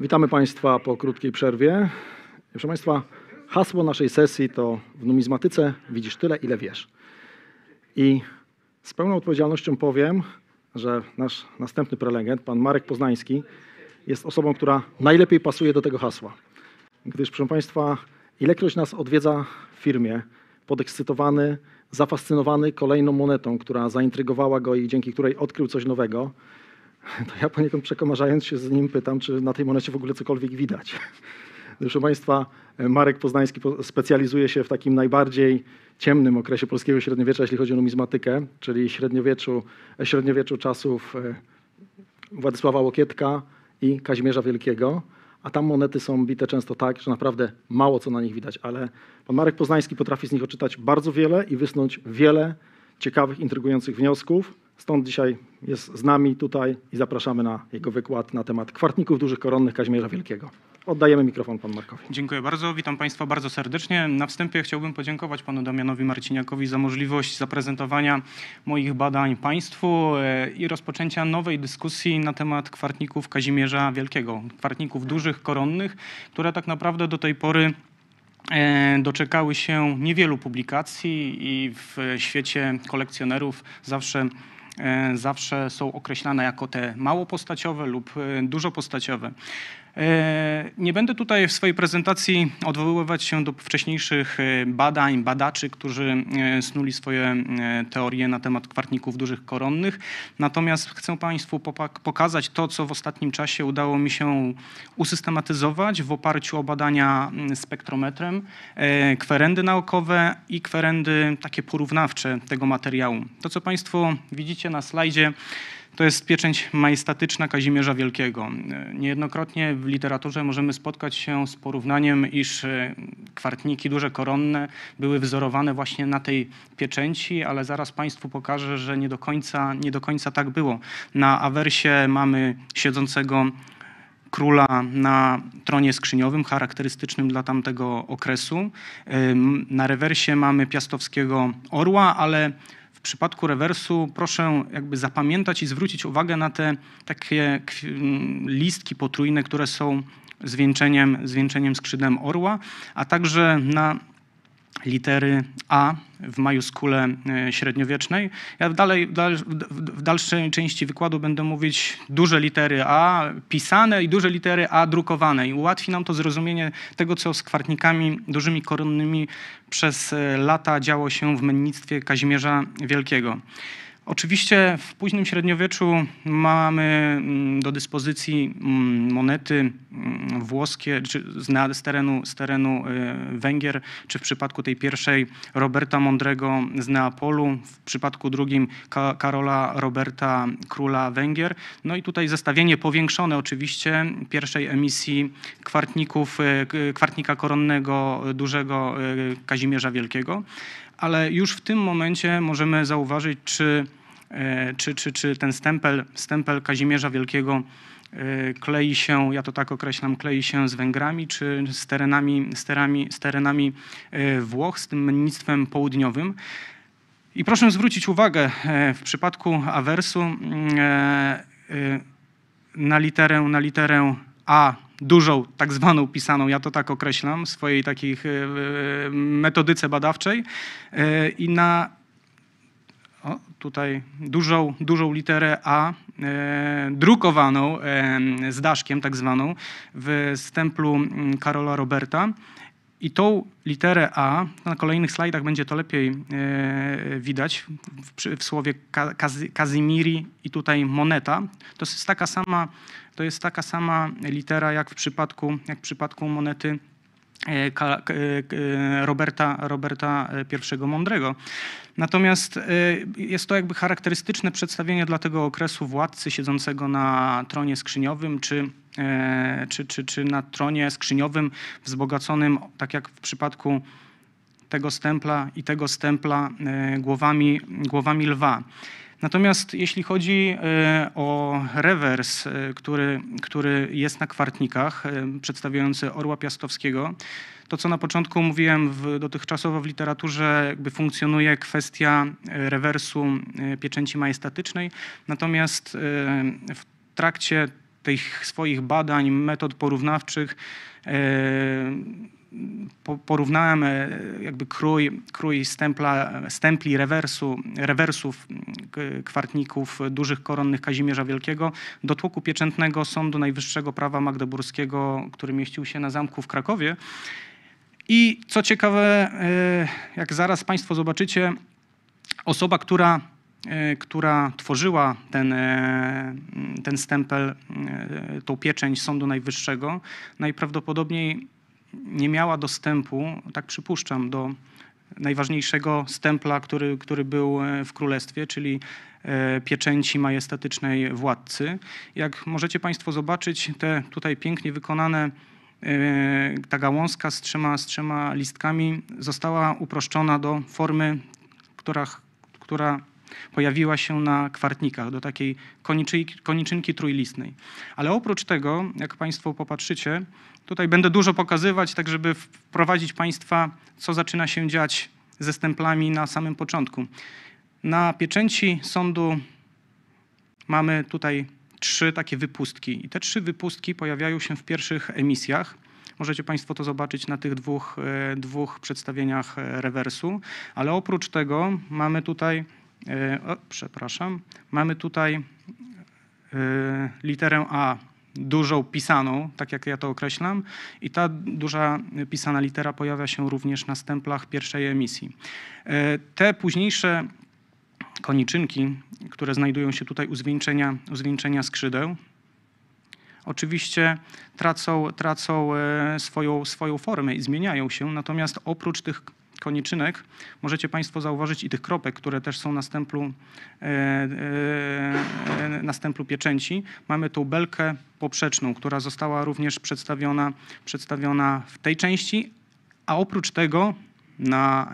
Witamy Państwa po krótkiej przerwie. Proszę Państwa, hasło naszej sesji to w numizmatyce widzisz tyle, ile wiesz. I z pełną odpowiedzialnością powiem, że nasz następny prelegent, pan Marek Poznański, jest osobą, która najlepiej pasuje do tego hasła. Gdyż, proszę Państwa, ilekroć nas odwiedza w firmie, podekscytowany, zafascynowany kolejną monetą, która zaintrygowała go i dzięki której odkrył coś nowego, to ja poniekąd przekomarzając się z nim pytam, czy na tej monecie w ogóle cokolwiek widać. Proszę Państwa, e, Marek Poznański specjalizuje się w takim najbardziej ciemnym okresie polskiego średniowiecza, jeśli chodzi o numizmatykę, czyli średniowieczu, e, średniowieczu czasów e, Władysława Łokietka i Kazimierza Wielkiego. A tam monety są bite często tak, że naprawdę mało co na nich widać, ale pan Marek Poznański potrafi z nich odczytać bardzo wiele i wysnuć wiele ciekawych, intrygujących wniosków. Stąd dzisiaj jest z nami tutaj i zapraszamy na jego wykład na temat kwartników dużych koronnych Kazimierza Wielkiego. Oddajemy mikrofon panu Markowi. Dziękuję bardzo. Witam państwa bardzo serdecznie. Na wstępie chciałbym podziękować panu Damianowi Marciniakowi za możliwość zaprezentowania moich badań państwu e, i rozpoczęcia nowej dyskusji na temat kwartników Kazimierza Wielkiego, kwartników dużych koronnych, które tak naprawdę do tej pory e, doczekały się niewielu publikacji i w świecie kolekcjonerów zawsze E, zawsze są określane jako te mało postaciowe lub e, dużo postaciowe. E, nie będę tutaj w swojej prezentacji odwoływać się do wcześniejszych e, badań, badaczy, którzy e, snuli swoje teorie na temat kwartników dużych koronnych. Natomiast chcę Państwu pokazać to, co w ostatnim czasie udało mi się usystematyzować w oparciu o badania mm, spektrometrem, kwerendy naukowe i kwerendy takie porównawcze tego materiału. To, co Państwo widzicie na slajdzie, to jest pieczęć majestatyczna Kazimierza Wielkiego. Niejednokrotnie w literaturze możemy spotkać się z porównaniem, iż e, kwartniki duże koronne były wzorowane właśnie na tej pieczęci, ale zaraz Państwu pokażę, że nie do końca, nie do końca tak było. Na awersie mamy siedzącego króla na tronie skrzyniowym, charakterystycznym dla tamtego okresu. Na rewersie mamy piastowskiego orła, ale w przypadku rewersu proszę jakby zapamiętać i zwrócić uwagę na te takie listki potrójne, które są zwieńczeniem, zwieńczeniem skrzydłem orła, a także na litery A w majuskule średniowiecznej. Ja dalej, w dalszej części wykładu będę mówić duże litery A pisane i duże litery A drukowane i ułatwi nam to zrozumienie tego, co z kwartnikami dużymi koronnymi przez e, lata działo się w mennictwie Kazimierza Wielkiego. Oczywiście w późnym średniowieczu mamy mm, do dyspozycji mm, monety mm, włoskie czy z, terenu, z terenu y, Węgier, czy w przypadku tej pierwszej Roberta Mądrego z Neapolu, w przypadku drugim Karola Roberta Króla Węgier. No i tutaj zestawienie powiększone oczywiście pierwszej emisji kwartników, y, kwartnika koronnego dużego y, Kazimierza Wielkiego. Ale już w tym momencie możemy zauważyć, czy E, czy, czy, czy ten stempel, stempel Kazimierza Wielkiego e, klei się, ja to tak określam, klei się z Węgrami czy z terenami, z terenami, z terenami e, Włoch, z tym mennictwem południowym. I proszę zwrócić uwagę, w przypadku awersu mm, na literę, na literę A dużą, tak zwaną pisaną, ja to tak określam, swojej takiej metodyce badawczej i na o, tutaj dużą, dużą literę A e, drukowaną e, z daszkiem tak zwaną w stemplu mm, Karola Roberta. I tą literę A, na kolejnych slajdach będzie to lepiej e, widać w, w słowie Kazimiri i tutaj moneta. To jest taka sama, to jest taka sama litera jak w przypadku, jak w przypadku monety E, e, e, Roberta, Roberta I Mądrego. Natomiast jest to jakby charakterystyczne przedstawienie dla tego okresu władcy siedzącego na tronie skrzyniowym, czy, czy, czy, czy na tronie skrzyniowym wzbogaconym, tak jak w przypadku tego stempla i tego stempla głowami, głowami lwa. Natomiast jeśli chodzi e, o rewers, e, który, który jest na kwartnikach, e, przedstawiający orła piastowskiego, to co na początku mówiłem, w, dotychczasowo w literaturze jakby funkcjonuje kwestia rewersu pieczęci majestatycznej, natomiast w trakcie tych swoich badań, metod porównawczych, porównałem e, jakby krój, krój stempla, stempli rewersu, rewersów kwartników dużych koronnych Kazimierza Wielkiego do tłoku pieczętnego Sądu Najwyższego Prawa Magdeburskiego, który mieścił się na zamku w Krakowie. I co ciekawe, e, jak zaraz Państwo zobaczycie, osoba, która e, która tworzyła ten, ten stempel, tą pieczęć Sądu Najwyższego, najprawdopodobniej nie miała dostępu, tak przypuszczam, do najważniejszego stempla, który, który był e, w królestwie, czyli e, pieczęci majestatycznej władcy. Jak możecie Państwo zobaczyć, te tutaj pięknie wykonane e, ta gałązka z trzema, z trzema listkami została uproszczona do formy, która, która pojawiła się na kwartnikach, do takiej koniczynki, koniczynki trójlistnej. Ale oprócz tego, jak Państwo popatrzycie, Tutaj będę dużo pokazywać, tak żeby wprowadzić Państwa, co zaczyna się dziać ze stemplami na samym początku. Na pieczęci sądu mamy tutaj trzy takie wypustki. I te trzy wypustki pojawiają się w pierwszych emisjach. Możecie Państwo to zobaczyć na tych dwóch, e, dwóch przedstawieniach e, rewersu. Ale oprócz tego mamy tutaj, e, o, przepraszam, mamy tutaj literę A dużą pisaną, tak jak ja to określam, i ta duża pisana litera pojawia się również na stemplach pierwszej emisji. E, te późniejsze koniczynki, które znajdują się tutaj u zwieńczenia, u zwieńczenia skrzydeł, oczywiście tracą, tracą e, swoją, swoją formę i zmieniają się, natomiast oprócz tych koniczynek możecie Państwo zauważyć i tych kropek, które też są na stemplu, e, e, e, na stemplu pieczęci. Mamy tą belkę poprzeczną, która została również przedstawiona, przedstawiona w tej części, a oprócz tego na,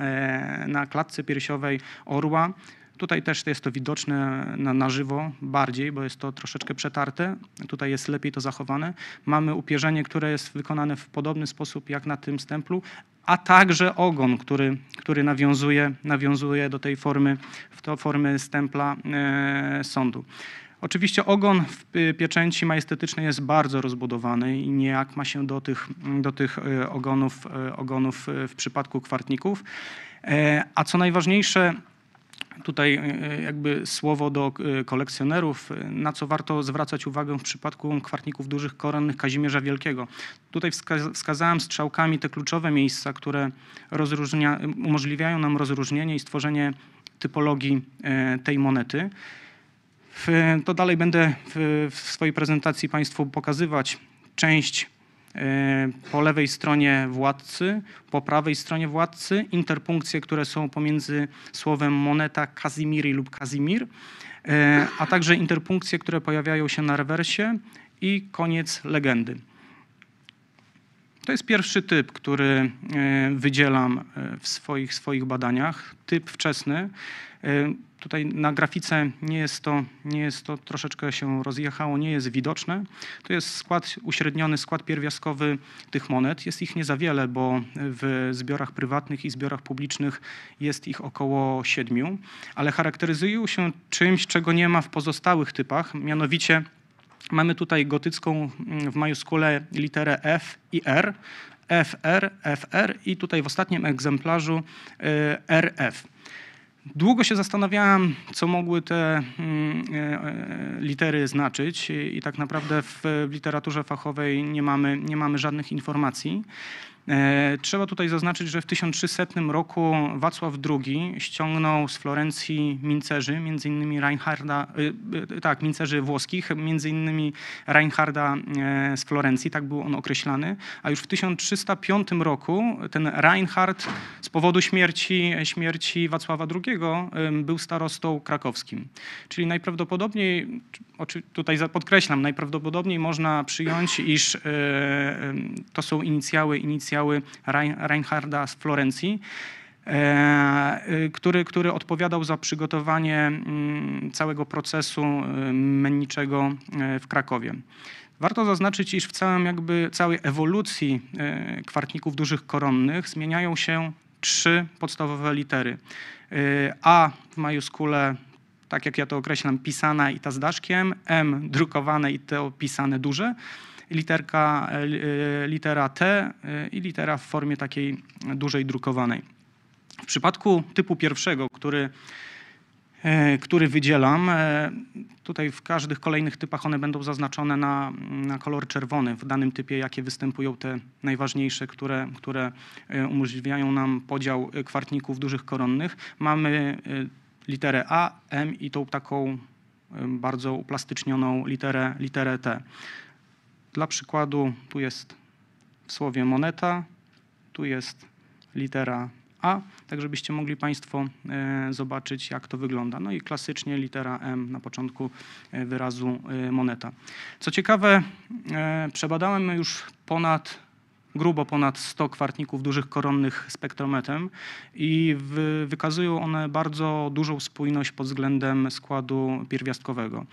na klatce piersiowej orła Tutaj też jest to widoczne na, na, żywo bardziej, bo jest to troszeczkę przetarte. Tutaj jest lepiej to zachowane. Mamy upierzenie, które jest wykonane w podobny sposób jak na tym stemplu, a także ogon, który, który nawiązuje, nawiązuje do tej formy, do formy stempla e, sądu. Oczywiście ogon w pieczęci majestetycznej jest bardzo rozbudowany i niejak ma się do tych, do tych e, ogonów, e, ogonów w przypadku kwartników. A co najważniejsze, Tutaj e, jakby słowo do e, kolekcjonerów, e, na co warto zwracać uwagę w przypadku kwartników dużych koronnych Kazimierza Wielkiego. Tutaj wskazałem strzałkami te kluczowe miejsca, które umożliwiają nam rozróżnienie i stworzenie typologii tej monety. To dalej będę w swojej prezentacji Państwu pokazywać część E, po lewej stronie władcy, po prawej stronie władcy, interpunkcje, które są pomiędzy słowem moneta Kazimiri lub Kazimir, e, a także interpunkcje, które pojawiają się na rewersie i koniec legendy. To jest pierwszy typ, który e, wydzielam w swoich, swoich badaniach, typ wczesny. E, tutaj na grafice nie jest to, nie jest to troszeczkę się rozjechało, nie jest widoczne. To jest skład, uśredniony skład pierwiastkowy tych monet. Jest ich nie za wiele, bo w zbiorach prywatnych i zbiorach publicznych jest ich około siedmiu, ale charakteryzują się czymś, czego nie ma w pozostałych typach, mianowicie Mamy tutaj gotycką mm, w majuskule literę F i R, FR, FR i tutaj w ostatnim egzemplarzu e, RF. Długo się zastanawiałem, co mogły te mm, e, e, litery znaczyć, i tak naprawdę w literaturze fachowej nie mamy, nie mamy żadnych informacji. E, trzeba tutaj zaznaczyć, że w 1300 roku Wacław II ściągnął z Florencji mincerzy, między innymi Reinharda, y, y, tak, mincerzy włoskich, między innymi Reinharda e, z Florencji, tak był on określany, a już w 1305 roku ten Reinhard z powodu śmierci, śmierci Wacława II był starostą krakowskim. Czyli najprawdopodobniej, tutaj podkreślam, najprawdopodobniej można przyjąć, iż e, to są inicjały inicjały dzieły Reinharda z Florencji, e, y, który, który odpowiadał za przygotowanie mm, całego procesu y, menniczego e, w Krakowie. Warto zaznaczyć, iż w całym jakby całej ewolucji e, kwartników dużych koronnych zmieniają się trzy podstawowe litery. A w majuskule tak jak ja to określam, pisana i ta z daszkiem, M drukowane i to pisane duże, literka, e, e, litera T e, i litera w formie takiej dużej drukowanej. W przypadku typu pierwszego, który który wydzielam. Tutaj w każdych kolejnych typach one będą zaznaczone na, na, kolor czerwony, w danym typie jakie występują te najważniejsze, które, które umożliwiają nam podział kwartników dużych koronnych. Mamy literę A, M i tą taką bardzo uplastycznioną literę, literę T. Dla przykładu tu jest w słowie moneta, tu jest litera A, tak żebyście mogli Państwo e, zobaczyć, jak to wygląda. No i klasycznie litera M na początku e, wyrazu e, moneta. Co ciekawe, przebadałem już ponad grubo ponad 100 kwartników dużych koronnych spektrometrem i wy, wykazują one bardzo dużą spójność pod względem składu pierwiastkowego.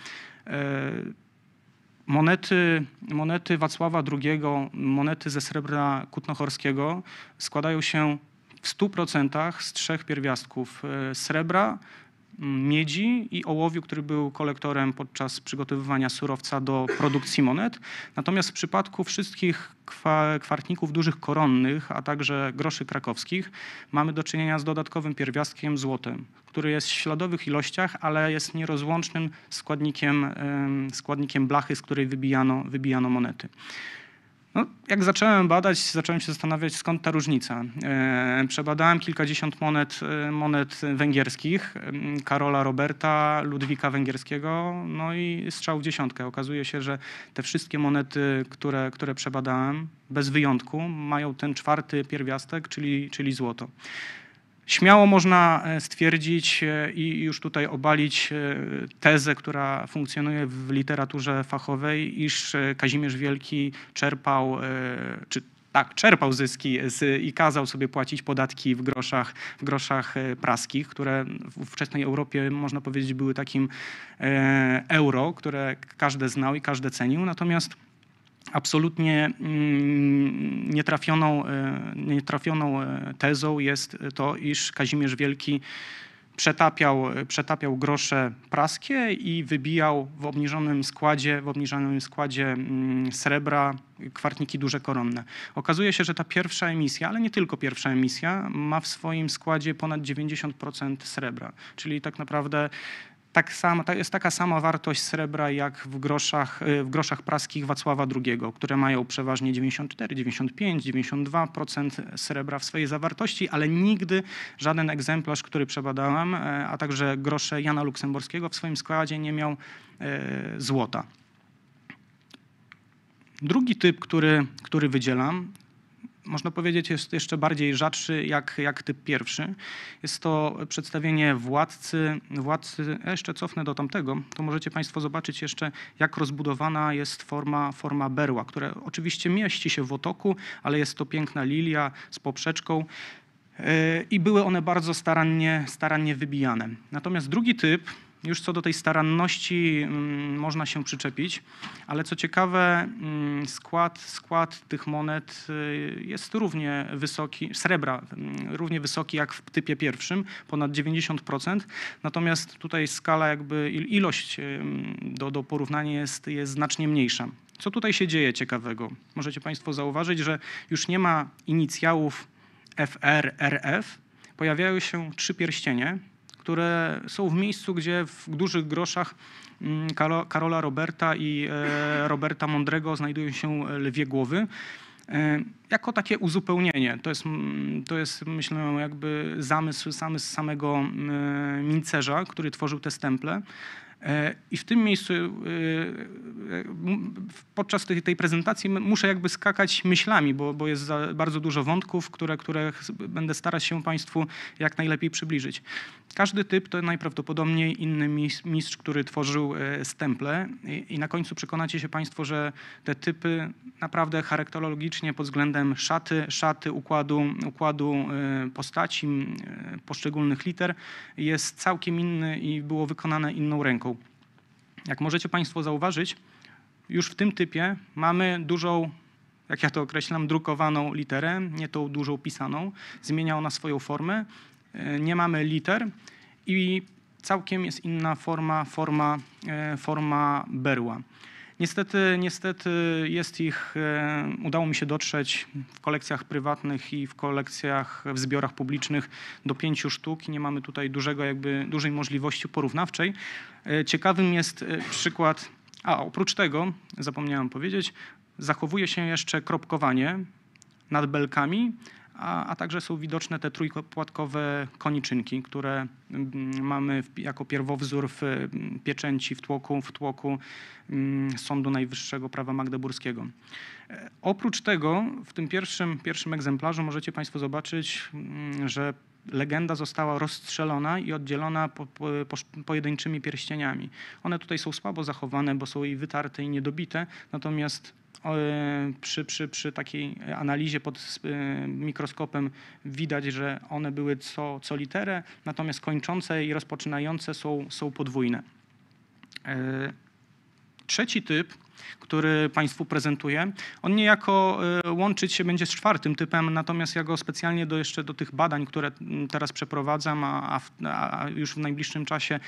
Monety, monety Wacława II, monety ze srebra kutnochorskiego składają się w 100% z trzech pierwiastków e, srebra, miedzi i ołowiu, który był kolektorem podczas przygotowywania surowca do produkcji monet. Natomiast w przypadku wszystkich kwartników dużych koronnych, a także groszy krakowskich, mamy do czynienia z dodatkowym pierwiastkiem złotem, który jest w śladowych ilościach, ale jest nierozłącznym składnikiem, składnikiem blachy, z której wybijano, wybijano monety. No, jak zacząłem badać, zacząłem się zastanawiać, skąd ta różnica. E, przebadałem kilkadziesiąt monet, e, monet węgierskich, Karola Roberta, Ludwika Węgierskiego, no i strzał w dziesiątkę. Okazuje się, że te wszystkie monety, które, które przebadałem, bez wyjątku, mają ten czwarty pierwiastek, czyli, czyli złoto. Śmiało można e, stwierdzić e, i już tutaj obalić e, tezę, która funkcjonuje w literaturze fachowej, iż Kazimierz Wielki czerpał, czy tak, czerpał zyski z, i kazał sobie płacić podatki w groszach, w groszach praskich, które w ówczesnej Europie, można powiedzieć, były takim euro, które każdy znał i każdy cenił. Natomiast absolutnie mm, nietrafioną, e, nietrafioną e, tezą jest to, iż Kazimierz Wielki przetapiał, przetapiał grosze praskie i wybijał w obniżonym składzie, w obniżonym składzie mm, srebra kwartniki duże koronne. Okazuje się, że ta pierwsza emisja, ale nie tylko pierwsza emisja, ma w swoim składzie ponad 90% srebra. Czyli tak naprawdę tak sam, jest taka sama wartość srebra jak w groszach, y, w groszach praskich Wacława II, które mają przeważnie 94, 95, 92% srebra w swojej zawartości, ale nigdy żaden egzemplarz, który przebadałem, e, a także grosze Jana Luksemburskiego w swoim składzie nie miał e, złota. Drugi typ, który, który wydzielam, można powiedzieć, jest jeszcze bardziej rzadszy jak, jak typ pierwszy. Jest to przedstawienie władcy, władcy, ja e, jeszcze cofnę do tamtego, to możecie Państwo zobaczyć jeszcze, jak rozbudowana jest forma, forma berła, która oczywiście mieści się w otoku, ale jest to piękna lilia z poprzeczką. E, I były one bardzo starannie, starannie wybijane. Natomiast drugi typ, już co do tej staranności mm, można się przyczepić, ale co ciekawe, mm, skład, skład tych monet y, jest równie wysoki, srebra mm, równie wysoki jak w typie pierwszym, ponad 90%. Natomiast tutaj skala jakby ilość y, do, do porównania jest, jest znacznie mniejsza. Co tutaj się dzieje ciekawego? Możecie Państwo zauważyć, że już nie ma inicjałów FR, RF. Pojawiają się trzy pierścienie, które są w miejscu, gdzie w dużych groszach mm, Karola Roberta i e, Roberta Mądrego znajdują się lwie głowy e, jako takie uzupełnienie. To jest, mm, to jest myślę, jakby zamysł samy z samego e, mincerza, który tworzył te stemple. I w tym miejscu, podczas tej, tej prezentacji, muszę jakby skakać myślami, bo, bo jest bardzo dużo wątków, które, które będę starać się Państwu jak najlepiej przybliżyć. Każdy typ to najprawdopodobniej inny mistrz, który tworzył e, stemple i na końcu przekonacie się Państwo, że te typy naprawdę charakterologicznie pod względem szaty, szaty układu, układu e, postaci, e, poszczególnych liter jest całkiem inny i było wykonane inną ręką. Jak możecie Państwo zauważyć, już w tym typie mamy dużą jak ja to określam, drukowaną literę, nie tą dużą pisaną. Zmienia ona swoją formę E, nie mamy liter i całkiem jest inna forma, forma, e, forma berła. Niestety, niestety jest ich, e, udało mi się dotrzeć w kolekcjach prywatnych i w kolekcjach, w zbiorach publicznych do pięciu sztuk i nie mamy tutaj dużego, jakby dużej możliwości porównawczej. Ciekawym jest przykład, a oprócz tego, zapomniałem powiedzieć, zachowuje się jeszcze kropkowanie nad belkami, a, a także są widoczne te trójpłatkowe koniczynki, które mm, mamy jako pierwowzór w mm, pieczęci w tłoku, w tłoku mm, Sądu Najwyższego Prawa Magdeburskiego. E, oprócz tego w tym pierwszym, pierwszym egzemplarzu możecie Państwo zobaczyć, że legenda została rozstrzelona i oddzielona po, po, pojedynczymi pierścieniami. One tutaj są słabo zachowane, bo są i wytarte i niedobite, natomiast e, przy, przy, przy takiej analizie pod e, mikroskopem widać, że one były co, co literę, natomiast kończące i rozpoczynające są, są podwójne. E, trzeci typ który Państwu prezentuję. On niejako y, łączyć się będzie z czwartym typem, natomiast ja go specjalnie do, jeszcze do tych badań, które mm, teraz przeprowadzam, a, a, już w najbliższym czasie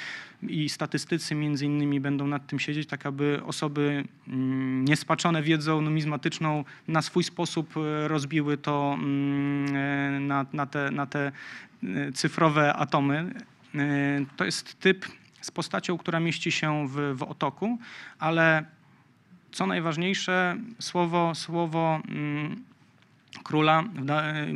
i statystycy między innymi będą nad tym siedzieć, tak aby osoby mm, niespaczone wiedzą numizmatyczną na swój sposób y, rozbiły to mm, y, na, na, te, na te cyfrowe atomy. To jest typ z postacią, która mieści się w, w otoku, ale co najważniejsze, słowo, słowo mm, króla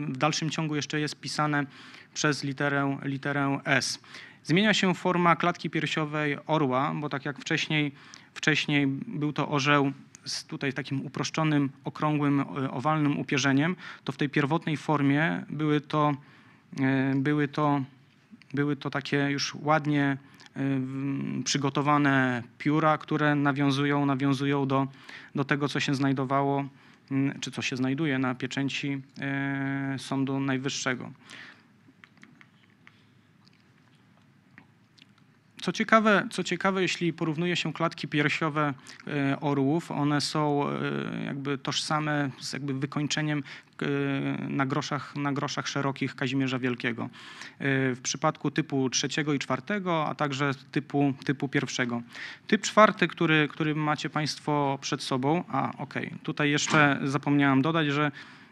w dalszym ciągu jeszcze jest pisane przez literę, literę S. Zmienia się forma klatki piersiowej orła, bo tak jak wcześniej, wcześniej był to orzeł z tutaj takim uproszczonym, okrągłym, e, owalnym upierzeniem, to w tej pierwotnej formie były to, e, były to, były to takie już ładnie Y, przygotowane pióra, które nawiązują, nawiązują do, do tego, co się znajdowało, y, czy co się znajduje na pieczęci y, Sądu Najwyższego. Co ciekawe, co ciekawe, jeśli porównuje się klatki piersiowe e, orłów, one są e, jakby tożsame z jakby wykończeniem e, na groszach, na groszach szerokich Kazimierza Wielkiego. W przypadku typu trzeciego i czwartego, a także typu, typu pierwszego. Typ czwarty, który, który macie Państwo przed sobą, a okej, okay, tutaj jeszcze zapomniałam dodać, że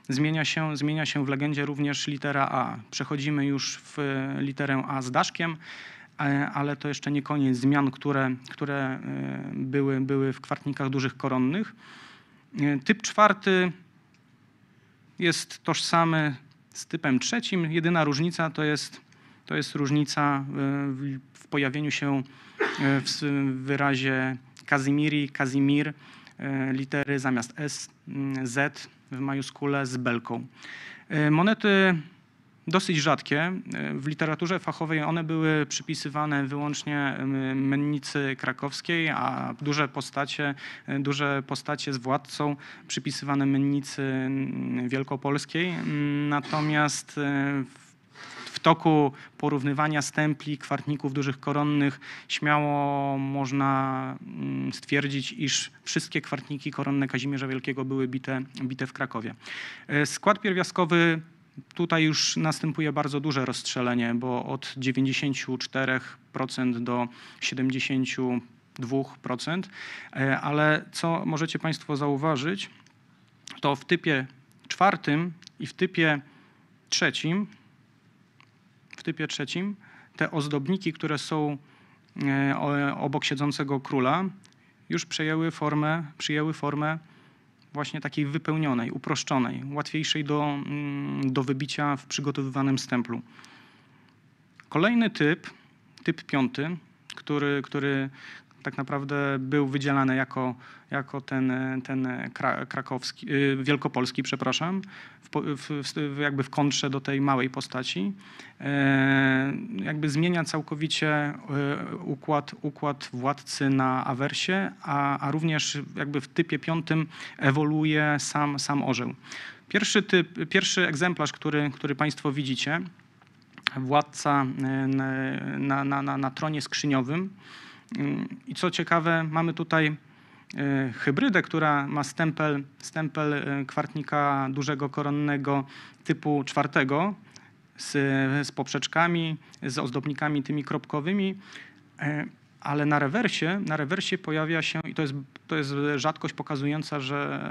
zmienia się, zmienia się w legendzie również litera A. Przechodzimy już w literę A z daszkiem. E, ale to jeszcze nie koniec zmian, które, które e, były, były w kwartnikach dużych koronnych. E, typ czwarty jest tożsamy z typem trzecim. Jedyna różnica to jest, to jest różnica w, w pojawieniu się w wyrazie Kazimiri, Kazimir, litery zamiast S, mm, Z w majuskule z belką. Monety dosyć rzadkie. E, w literaturze fachowej one były przypisywane wyłącznie mennicy krakowskiej, a duże postacie, e, duże postacie z władcą przypisywane mennicy mm, wielkopolskiej. Mm, natomiast e, w toku porównywania stempli, kwartników dużych koronnych śmiało można mm, stwierdzić, iż wszystkie kwartniki koronne Kazimierza Wielkiego były bite, bite w Krakowie. Skład pierwiastkowy Tutaj już następuje bardzo duże rozstrzelenie, bo od 94% do 72%, e, ale co możecie Państwo zauważyć, to w typie czwartym i w typie trzecim, w typie trzecim te ozdobniki, które są e, obok siedzącego króla, już przejęły formę, przyjęły formę właśnie takiej wypełnionej, uproszczonej, łatwiejszej do, mm, do wybicia w przygotowywanym stemplu. Kolejny typ, typ piąty, który, który tak naprawdę był wydzielany jako, jako ten, ten krakowski, y, wielkopolski, przepraszam, w, w, jakby w kontrze do tej małej postaci. E, jakby zmienia całkowicie e, układ, układ władcy na awersie, a, a również jakby w typie piątym ewoluuje sam, sam orzeł. Pierwszy, typ, pierwszy egzemplarz, który, który Państwo widzicie, władca e, na, na, na, na tronie skrzyniowym, i co ciekawe, mamy tutaj e, hybrydę, która ma stempel, stempel e, kwartnika dużego koronnego typu czwartego z, z poprzeczkami, z ozdobnikami tymi kropkowymi, e, ale na rewersie, na rewersie pojawia się, i to jest, to jest rzadkość pokazująca, że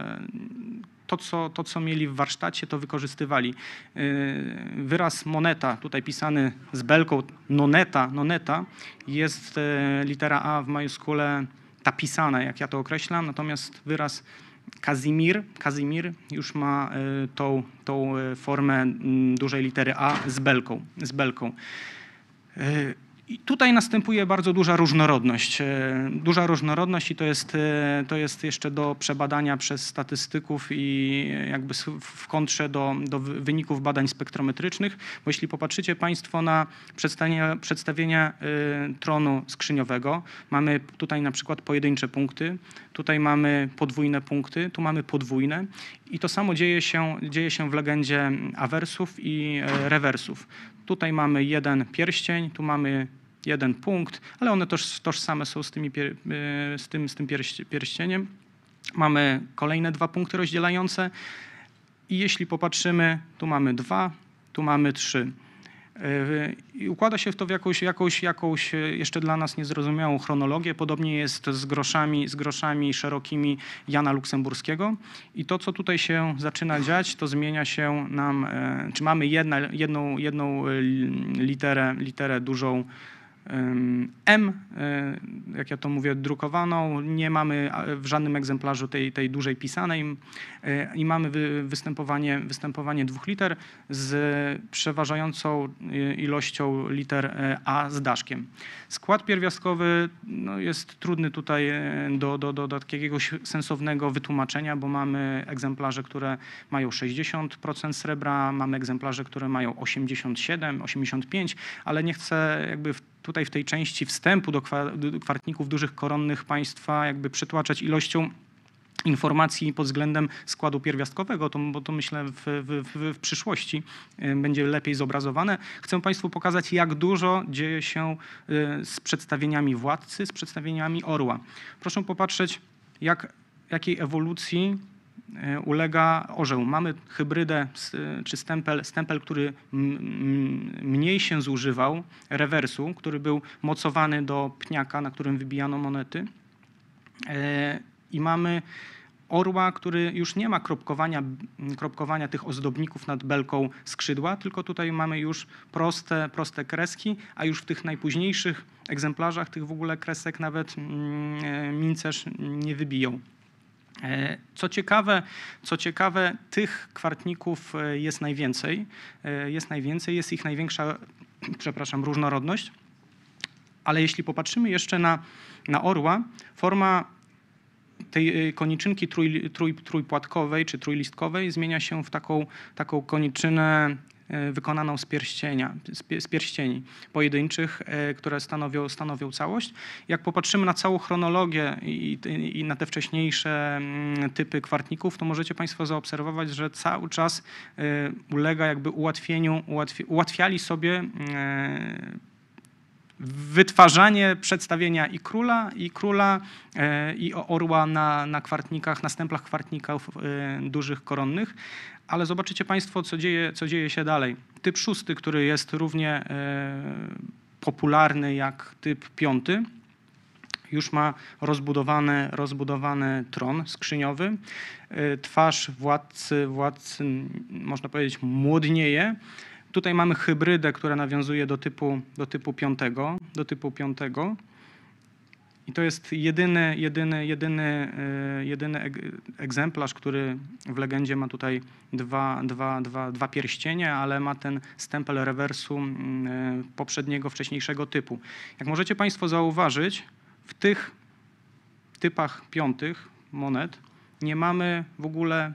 to co, to, co mieli w warsztacie, to wykorzystywali. Y, wyraz moneta, tutaj pisany z belką, noneta, noneta, jest y, litera A w majuskule ta pisana, jak ja to określam, natomiast wyraz Kazimir, Kazimir już ma y, tą, tą formę mm, dużej litery A z belką. Z belką. I tutaj następuje bardzo duża różnorodność. E, duża różnorodność i to jest, e, to jest jeszcze do przebadania przez statystyków i e, jakby w kontrze do, do wyników badań spektrometrycznych, bo jeśli popatrzycie Państwo na przedstawienia, przedstawienia tronu skrzyniowego, mamy tutaj na przykład pojedyncze punkty, tutaj mamy podwójne punkty, tu mamy podwójne i to samo dzieje się, dzieje się w legendzie awersów i e, rewersów. Tutaj mamy jeden pierścień, tu mamy jeden punkt, ale one też tożsame są z, tymi, e, z tym, z tym pierścieniem. Mamy kolejne dwa punkty rozdzielające i jeśli popatrzymy, tu mamy dwa, tu mamy trzy. E, I układa się w to w jakąś, jakąś, jakąś e, jeszcze dla nas niezrozumiałą chronologię. Podobnie jest z groszami, z groszami szerokimi Jana Luksemburskiego. I to, co tutaj się zaczyna dziać, to zmienia się nam, e, czy mamy jedna, jedną, jedną literę, literę dużą, M, e, jak ja to mówię, drukowaną. Nie mamy w żadnym egzemplarzu tej, tej dużej pisanej i mamy występowanie, występowanie dwóch liter z przeważającą e, ilością liter e, A z daszkiem. Skład pierwiastkowy no, jest trudny tutaj do, do, do, do jakiegoś sensownego wytłumaczenia, bo mamy egzemplarze, które mają 60% srebra, mamy egzemplarze, które mają 87, 85, ale nie chcę jakby w tutaj w tej części wstępu do kwartników dużych koronnych państwa jakby przytłaczać ilością informacji pod względem składu pierwiastkowego, to, bo to myślę w, w, w, przyszłości y, będzie lepiej zobrazowane. Chcę Państwu pokazać, jak dużo dzieje się y, z przedstawieniami władcy, z przedstawieniami orła. Proszę popatrzeć, jak, jakiej ewolucji E, ulega orzeł. Mamy hybrydę czy stempel, stempel który mniej się zużywał, rewersu, który był mocowany do pniaka, na którym wybijano monety. E, I mamy orła, który już nie ma kropkowania, kropkowania tych ozdobników nad belką skrzydła, tylko tutaj mamy już proste, proste kreski, a już w tych najpóźniejszych egzemplarzach tych w ogóle kresek nawet mm, e, mincerz nie wybiją. E, co ciekawe, co ciekawe, tych kwartników e, jest najwięcej, e, jest najwięcej, jest ich największa, przepraszam, różnorodność, ale jeśli popatrzymy jeszcze na, na orła, forma tej koniczynki trój, trój, trójpłatkowej czy trójlistkowej zmienia się w taką, taką koniczynę E, wykonaną z, pierścienia, z pierścieni pojedynczych, e, które stanowią, stanowią całość. Jak popatrzymy na całą chronologię i, i na te wcześniejsze mm, typy kwartników, to możecie Państwo zaobserwować, że cały czas e, ulega jakby ułatwieniu, ułatwi, ułatwiali sobie mm, wytwarzanie przedstawienia i króla, i króla, i orła na, na kwartnikach, na stemplach kwartników dużych koronnych ale zobaczycie Państwo, co dzieje, co dzieje się dalej. Typ szósty, który jest równie e, popularny jak typ piąty, już ma rozbudowany, rozbudowany tron skrzyniowy. E, twarz władcy, władcy, można powiedzieć, młodnieje. Tutaj mamy hybrydę, która nawiązuje do typu, do typu piątego, do typu piątego. I to jest jedyny, jedyny, jedyny, e, jedyny egzemplarz, który w legendzie ma tutaj dwa, dwa, dwa, dwa pierścienie, ale ma ten stempel rewersu mm, e, poprzedniego, wcześniejszego typu. Jak możecie Państwo zauważyć, w tych typach piątych monet nie mamy w ogóle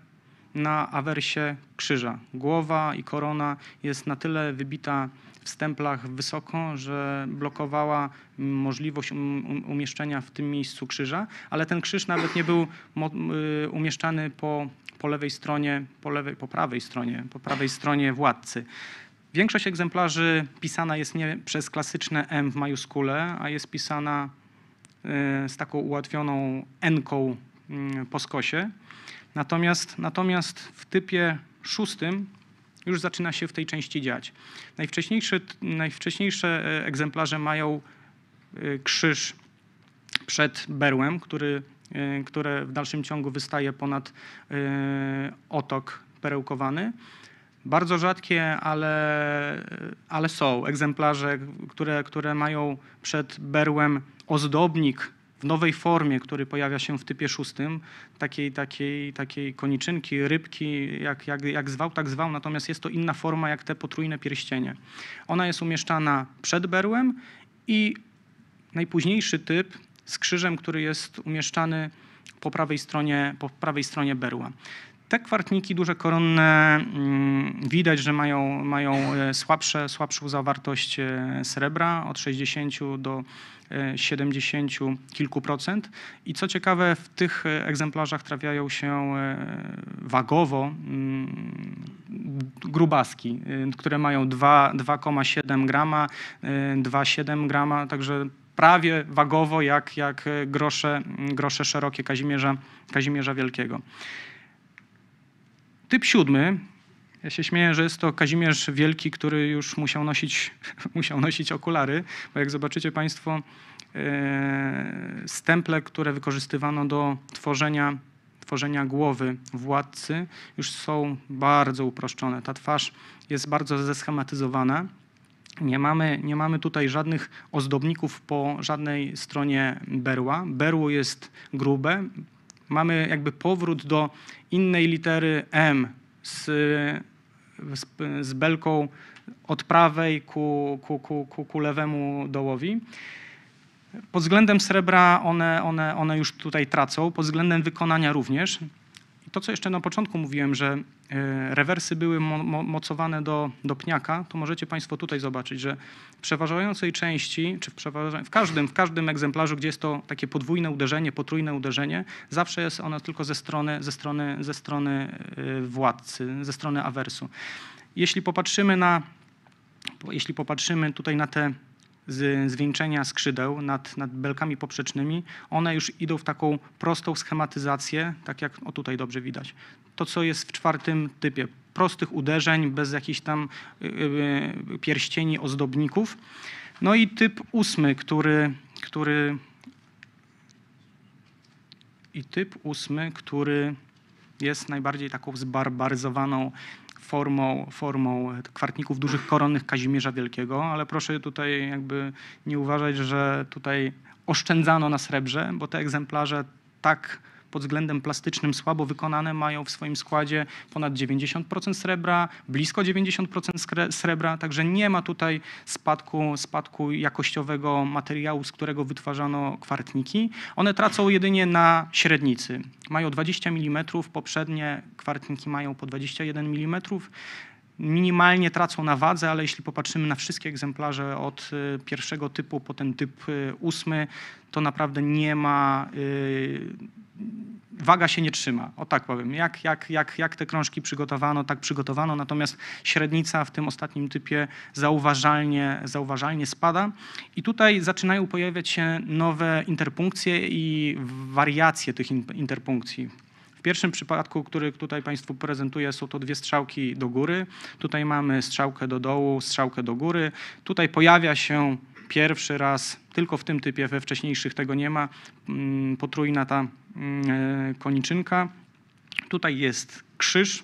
na awersie krzyża. Głowa i korona jest na tyle wybita w stemplach wysoko, że blokowała możliwość um, um, umieszczenia w tym miejscu krzyża, ale ten krzyż nawet nie był y, umieszczany po, po lewej stronie, po, lewej, po prawej stronie, po prawej stronie władcy. Większość egzemplarzy pisana jest nie przez klasyczne M w majuskule, a jest pisana y, z taką ułatwioną N-ką mm, po skosie. Natomiast, natomiast w typie szóstym już zaczyna się w tej części dziać. Najwcześniejsze, najwcześniejsze egzemplarze mają e, krzyż przed berłem, który, e, które w dalszym ciągu wystaje ponad e, otok perełkowany. Bardzo rzadkie, ale, ale są egzemplarze, które, które mają przed berłem ozdobnik w nowej formie, który pojawia się w typie szóstym, takiej, takiej, takiej koniczynki, rybki, jak, jak, jak zwał, tak zwał, natomiast jest to inna forma jak te potrójne pierścienie. Ona jest umieszczana przed berłem i najpóźniejszy typ z krzyżem, który jest umieszczany po prawej stronie, po prawej stronie berła. Te kwartniki duże koronne mm, widać, że mają, mają e, słabsze, słabszą zawartość e, srebra od 60 do 70 e, kilku procent. I co ciekawe, w tych egzemplarzach trafiają się wagowo mm, grubaski, które mają 2,7 grama, 2,7 grama, także prawie wagowo jak, jak grosze, grosze szerokie Kazimierza, Kazimierza Wielkiego. Typ siódmy, ja się śmieję, że jest to Kazimierz Wielki, który już musiał nosić, musiał nosić okulary, bo jak zobaczycie Państwo, e, stemple, które wykorzystywano do tworzenia, tworzenia głowy władcy, już są bardzo uproszczone. Ta twarz jest bardzo zeschematyzowana. Nie mamy, nie mamy tutaj żadnych ozdobników po żadnej stronie berła. Berło jest grube, mamy jakby powrót do innej litery M z, z, z belką od prawej ku, ku, ku, ku, ku lewemu dołowi. Pod względem srebra one, one, one już tutaj tracą, pod względem wykonania również to, co jeszcze na początku mówiłem, że e, rewersy były mo mocowane do, do pniaka, to możecie Państwo tutaj zobaczyć, że w przeważającej części, czy w, przeważa w, każdym, w każdym egzemplarzu, gdzie jest to takie podwójne uderzenie, potrójne uderzenie, zawsze jest ono tylko ze strony, ze strony, ze strony e, władcy, ze strony awersu. Jeśli popatrzymy na, jeśli popatrzymy tutaj na te z zwieńczenia skrzydeł nad, nad belkami poprzecznymi, one już idą w taką prostą schematyzację, tak jak o tutaj dobrze widać. To, co jest w czwartym typie, prostych uderzeń, bez jakichś tam y, y, pierścieni, ozdobników. No i typ ósmy, który, który i typ ósmy, który jest najbardziej taką zbarbaryzowaną formą, formą kwartników dużych koronnych Kazimierza Wielkiego, ale proszę tutaj jakby nie uważać, że tutaj oszczędzano na srebrze, bo te egzemplarze tak pod względem plastycznym słabo wykonane mają w swoim składzie ponad 90% srebra, blisko 90% srebra, także nie ma tutaj spadku, spadku jakościowego materiału, z którego wytwarzano kwartniki. One tracą jedynie na średnicy. Mają 20 mm, poprzednie kwartniki mają po 21 mm minimalnie tracą na wadze, ale jeśli popatrzymy na wszystkie egzemplarze od y, pierwszego typu po ten typ y, ósmy, to naprawdę nie ma y, waga się nie trzyma. O tak powiem. Jak, jak, jak, jak te krążki przygotowano, tak przygotowano, natomiast średnica w tym ostatnim typie zauważalnie, zauważalnie spada. I tutaj zaczynają pojawiać się nowe interpunkcje i wariacje tych interpunkcji. W pierwszym przypadku, który tutaj Państwu prezentuję, są to dwie strzałki do góry. Tutaj mamy strzałkę do dołu, strzałkę do góry. Tutaj pojawia się pierwszy raz, tylko w tym typie, we wcześniejszych tego nie ma, mm, potrójna ta E, koniczynka. Tutaj jest krzyż.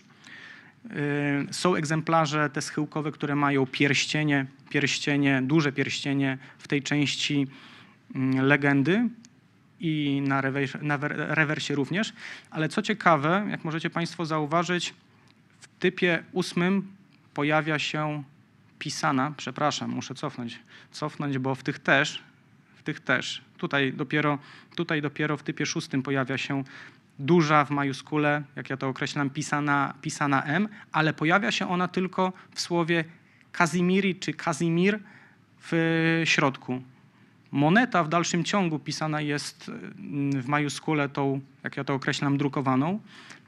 E, są egzemplarze te schyłkowe, które mają pierścienie, pierścienie, duże pierścienie w tej części mm, legendy i na, rewers, na rewersie również. Ale co ciekawe, jak możecie Państwo zauważyć, w typie ósmym pojawia się pisana, przepraszam, muszę cofnąć, cofnąć, bo w tych też tych też. Tutaj dopiero, tutaj dopiero w typie szóstym pojawia się duża w majuskule, jak ja to określam, pisana, pisana M, ale pojawia się ona tylko w słowie Kazimiri czy Kazimir w środku. Moneta w dalszym ciągu pisana jest mm, w majuskule tą, jak ja to określam, drukowaną.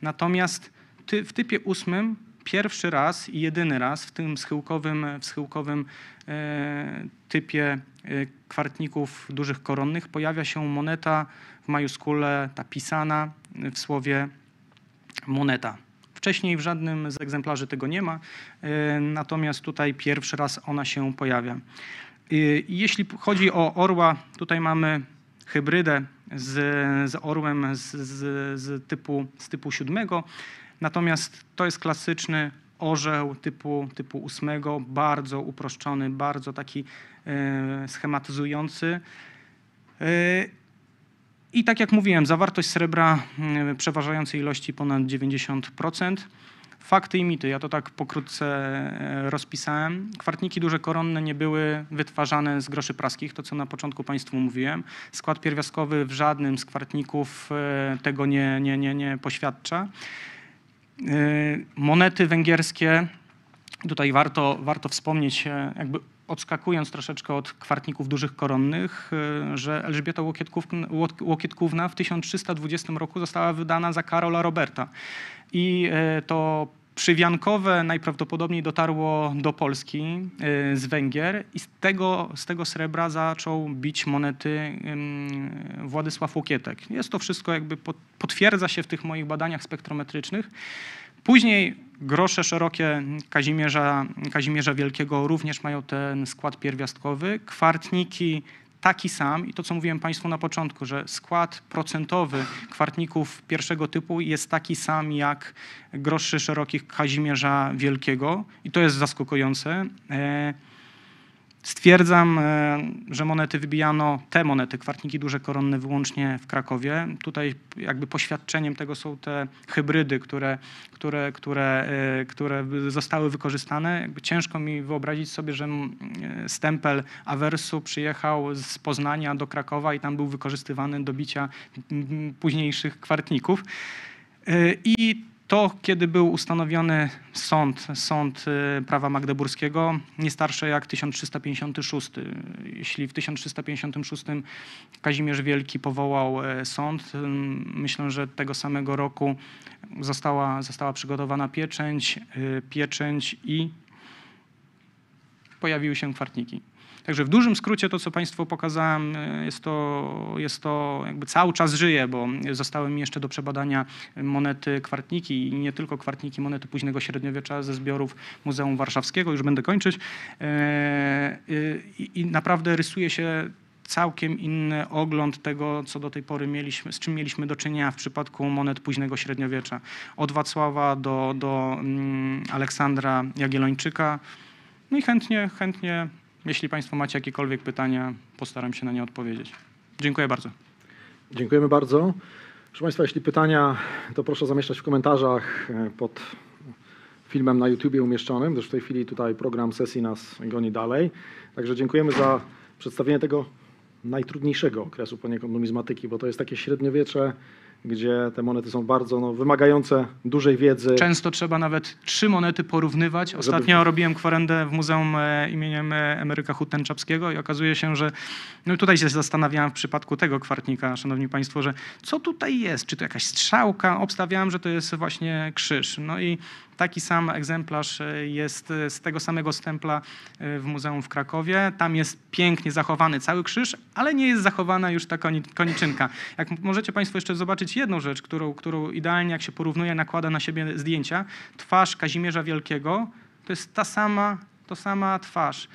Natomiast ty, w typie ósmym pierwszy raz i jedyny raz w tym schyłkowym, w schyłkowym e, typie e, kwartników dużych koronnych pojawia się moneta w majuskule, ta pisana w słowie moneta. Wcześniej w żadnym z egzemplarzy tego nie ma, e, natomiast tutaj pierwszy raz ona się pojawia. Jeśli chodzi o orła, tutaj mamy hybrydę z, z orłem z, z, z typu, z typu siódmego. Natomiast to jest klasyczny orzeł typu, typu ósmego, bardzo uproszczony, bardzo taki e, schematyzujący. E, I tak jak mówiłem, zawartość srebra e, przeważającej ilości ponad 90%. Fakty i mity, ja to tak pokrótce rozpisałem. Kwartniki duże koronne nie były wytwarzane z groszy praskich, to co na początku Państwu mówiłem. Skład pierwiastkowy w żadnym z kwartników tego nie, nie, nie, nie poświadcza. Y, monety węgierskie, tutaj warto, warto wspomnieć, e, jakby odskakując troszeczkę od kwartników dużych koronnych, e, że Elżbieta Łokietkówna w 1320 roku została wydana za Karola Roberta. I e, to Przywiankowe najprawdopodobniej dotarło do Polski y, z Węgier i z tego, z tego srebra zaczął bić monety Władysław Łokietek. Jest to wszystko jakby potwierdza się w tych moich badaniach spektrometrycznych. Później grosze szerokie Kazimierza, Kazimierza Wielkiego również mają ten skład pierwiastkowy. Kwartniki taki sam i to, co mówiłem Państwu na początku, że skład procentowy kwartników pierwszego typu jest taki sam jak groszy szerokich Kazimierza Wielkiego i to jest zaskakujące. E, Stwierdzam, e, że monety wybijano, te monety, kwartniki duże koronne wyłącznie w Krakowie. Tutaj jakby poświadczeniem tego są te hybrydy, które, które, które, e, które zostały wykorzystane. Jakby ciężko mi wyobrazić sobie, że e, stempel awersu przyjechał z Poznania do Krakowa i tam był wykorzystywany do bicia późniejszych kwartników. I to, kiedy był ustanowiony sąd, sąd y, prawa magdeburskiego, nie starsze jak 1356. Jeśli w 1356 Kazimierz Wielki powołał e, sąd, myślę, że tego samego roku została, została przygotowana pieczęć, y, pieczęć i pojawiły się kwartniki. Także w dużym skrócie to, co Państwu pokazałem, e, jest to, jest to jakby cały czas żyje, bo zostały mi jeszcze do przebadania monety kwartniki i nie tylko kwartniki, monety późnego średniowiecza ze zbiorów Muzeum Warszawskiego, już będę kończyć. E, e, I, naprawdę rysuje się całkiem inny ogląd tego, co do tej pory mieliśmy, z czym mieliśmy do czynienia w przypadku monet późnego średniowiecza. Od Wacława do, do mm, Aleksandra Jagiellończyka. No i chętnie, chętnie jeśli Państwo macie jakiekolwiek pytania, postaram się na nie odpowiedzieć. Dziękuję bardzo. Dziękujemy bardzo. Proszę Państwa, jeśli pytania, to proszę zamieszczać w komentarzach e, pod filmem na YouTubie umieszczonym, gdyż w tej chwili tutaj program sesji nas goni dalej. Także dziękujemy za przedstawienie tego najtrudniejszego okresu poniekąd numizmatyki, bo to jest takie średniowiecze gdzie te monety są bardzo no, wymagające dużej wiedzy. Często trzeba nawet trzy monety porównywać. Ostatnio żeby... robiłem kwarendę w Muzeum e, imieniem e, Emeryka Hutenczapskiego i okazuje się, że no tutaj się zastanawiałem w przypadku tego kwartnika, szanowni państwo, że co tutaj jest? Czy to jakaś strzałka? Obstawiałem, że to jest właśnie krzyż. No i taki sam egzemplarz e, jest z tego samego stempla w Muzeum w Krakowie. Tam jest pięknie zachowany cały krzyż, ale nie jest zachowana już ta koni koniczynka. Jak możecie państwo jeszcze zobaczyć jedną rzecz, którą, którą idealnie, jak się porównuje, nakłada na siebie zdjęcia. Twarz Kazimierza Wielkiego to jest ta sama, to sama twarz.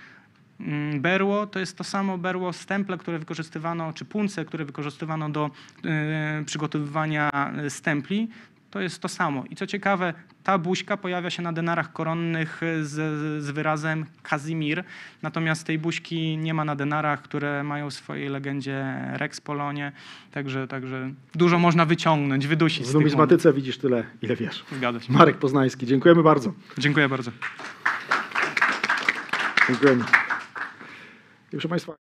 Mm, berło to jest to samo berło stemple, które wykorzystywano, czy punce, które wykorzystywano do e, przygotowywania e, stempli. To jest to samo. I co ciekawe, ta buźka pojawia się na denarach koronnych z, z wyrazem Kazimir, natomiast tej buźki nie ma na denarach, które mają w swojej legendzie Rex Polonie, także, także dużo można wyciągnąć, wydusić. W numizmatyce widzisz tyle, ile wiesz. Zgadza się. Marek Poznański, dziękujemy bardzo. Dziękuję bardzo. Dziękujemy. I proszę Państwa.